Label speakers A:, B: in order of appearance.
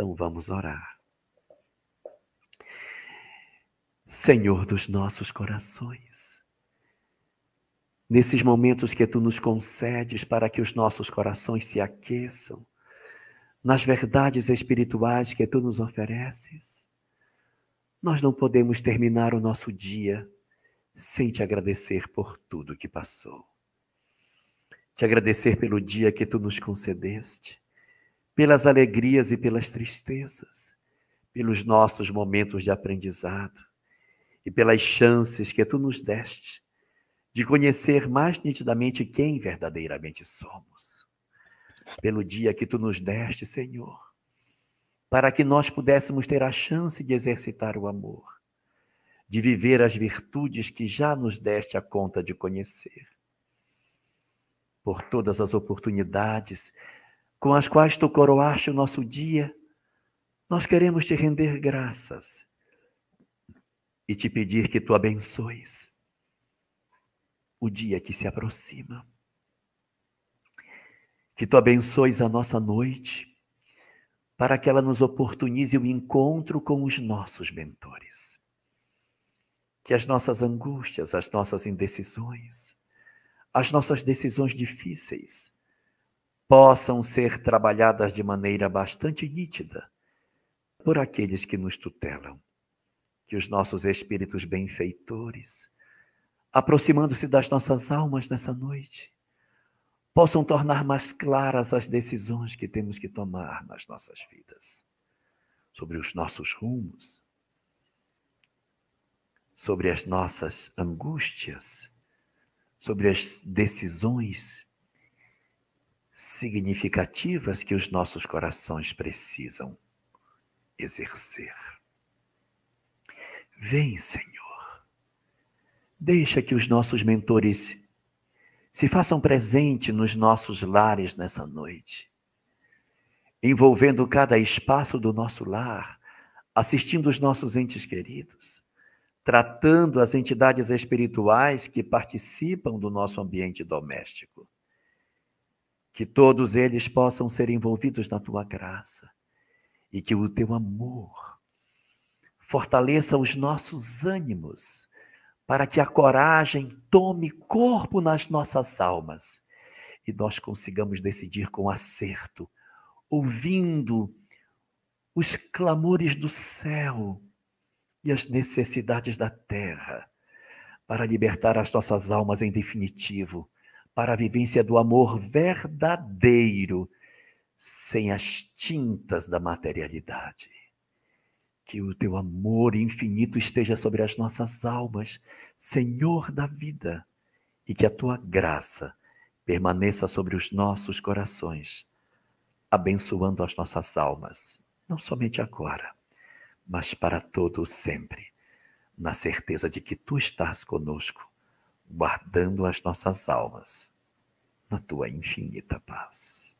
A: Então vamos orar. Senhor dos nossos corações, nesses momentos que tu nos concedes para que os nossos corações se aqueçam, nas verdades espirituais que tu nos ofereces, nós não podemos terminar o nosso dia sem te agradecer por tudo que passou. Te agradecer pelo dia que tu nos concedeste, pelas alegrias e pelas tristezas, pelos nossos momentos de aprendizado e pelas chances que tu nos deste de conhecer mais nitidamente quem verdadeiramente somos. Pelo dia que tu nos deste, Senhor, para que nós pudéssemos ter a chance de exercitar o amor, de viver as virtudes que já nos deste a conta de conhecer. Por todas as oportunidades com as quais tu coroaste o nosso dia, nós queremos te render graças e te pedir que tu abençoes o dia que se aproxima. Que tu abençoes a nossa noite, para que ela nos oportunize o um encontro com os nossos mentores. Que as nossas angústias, as nossas indecisões, as nossas decisões difíceis, possam ser trabalhadas de maneira bastante nítida por aqueles que nos tutelam. Que os nossos espíritos benfeitores, aproximando-se das nossas almas nessa noite, possam tornar mais claras as decisões que temos que tomar nas nossas vidas, sobre os nossos rumos, sobre as nossas angústias, sobre as decisões significativas que os nossos corações precisam exercer. Vem, Senhor, deixa que os nossos mentores se façam presente nos nossos lares nessa noite, envolvendo cada espaço do nosso lar, assistindo os nossos entes queridos, tratando as entidades espirituais que participam do nosso ambiente doméstico que todos eles possam ser envolvidos na tua graça e que o teu amor fortaleça os nossos ânimos para que a coragem tome corpo nas nossas almas e nós consigamos decidir com acerto, ouvindo os clamores do céu e as necessidades da terra, para libertar as nossas almas em definitivo para a vivência do amor verdadeiro, sem as tintas da materialidade. Que o teu amor infinito esteja sobre as nossas almas, Senhor da vida, e que a tua graça permaneça sobre os nossos corações, abençoando as nossas almas, não somente agora, mas para todo o sempre, na certeza de que tu estás conosco guardando as nossas almas na tua infinita paz.